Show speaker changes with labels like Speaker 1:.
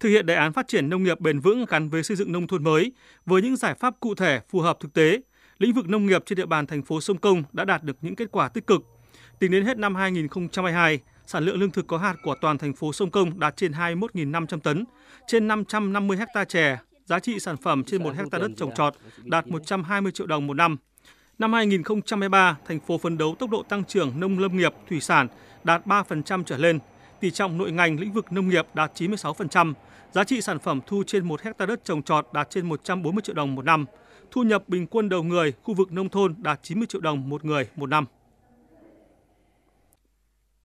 Speaker 1: thực hiện đề án phát triển nông nghiệp bền vững gắn với xây dựng nông thôn mới với những giải pháp cụ thể phù hợp thực tế, lĩnh vực nông nghiệp trên địa bàn thành phố Sông Công đã đạt được những kết quả tích cực. Tính đến hết năm 2022, sản lượng lương thực có hạt của toàn thành phố Sông Công đạt trên 21.500 tấn, trên 550 ha chè, giá trị sản phẩm trên 1 ha đất trồng trọt đạt 120 triệu đồng một năm. Năm 2023, thành phố phấn đấu tốc độ tăng trưởng nông lâm nghiệp, thủy sản đạt 3% trở lên – tỷ trọng nội ngành lĩnh vực nông nghiệp đạt 96%, giá trị sản phẩm thu trên 1 hecta đất trồng trọt đạt trên 140 triệu đồng một năm, thu nhập bình quân đầu người khu vực nông thôn đạt 90 triệu đồng một người một năm.